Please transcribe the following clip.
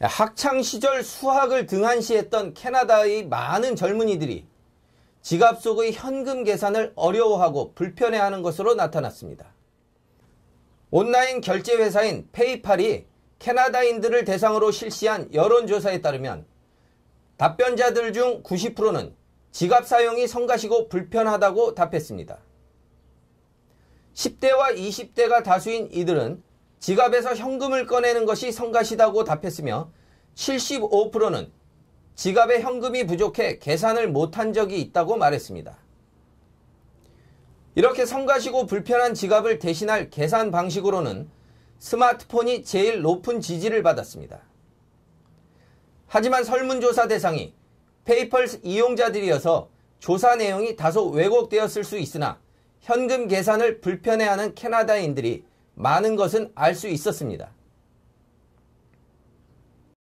학창 시절 수학을 등한시했던 캐나다의 많은 젊은이들이 지갑 속의 현금 계산을 어려워하고 불편해하는 것으로 나타났습니다. 온라인 결제 회사인 페이팔이 캐나다인들을 대상으로 실시한 여론조사에 따르면 답변자들 중 90%는 지갑 사용이 성가시고 불편하다고 답했습니다. 10대와 20대가 다수인 이들은 지갑에서 현금을 꺼내는 것이 성가시다고 답했으며 75%는 지갑에 현금이 부족해 계산을 못한 적이 있다고 말했습니다. 이렇게 성가시고 불편한 지갑을 대신할 계산 방식으로는 스마트폰이 제일 높은 지지를 받았습니다. 하지만 설문조사 대상이 페이퍼스 이용자들이어서 조사 내용이 다소 왜곡되었을 수 있으나 현금 계산을 불편해하는 캐나다인들이 많은 것은 알 수 있었습니다.